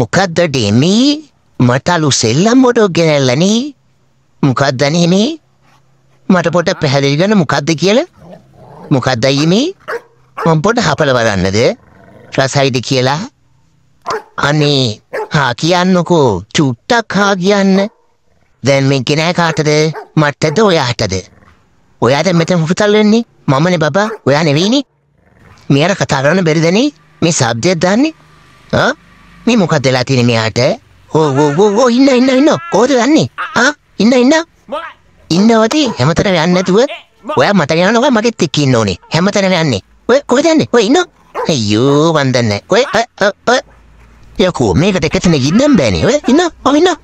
මොකක්ද ඩෙමී මට අලු සෙල්ලම් මොඩෝ ගෙනැල්ලනේ මොකක්දනනේ මට පොට පැහැදිලිගන්න මොකක්ද කියල මොකක්දයිමේ මං පොට හපල වරන්නද රසයිද කියලා අනේ හා කියන්නකෝ චුට්ටක් හා කියන්න දැන් මෙ කෙනෑ කාටද මට්ටද ඔයාටද ඔයාද මෙත හුතල්ලන්නේ මමන බබා ඔයා නෙවීනි මෙයට කතාරන්න බෙරිදනේ මේ සබ්ජයත් දන්නේ මේ මොකක් දෙලා තියෙන මෙයාට? ඕ ඕ ඕ ඕ ඉන්න ඉන්න ඉන්න කොහෙද යන්නේ? ආ ඉන්න ඉන්න ඉන්නවති හැමතැනම යන්නේ නැතුව ඔයා මට යනවා මගෙත් එක්ක ඉන්න ඕනේ. හැමතැනම යන්නේ. ඔය කොහෙද යන්නේ? ඔය ඉන්න. අයියෝ වන්දන්නේ. ඔය ඔය ඔය යකෝ මේකට එකතන ඉන්න බෑනේ. ඔය ඉන්න. ඔය ඉන්න.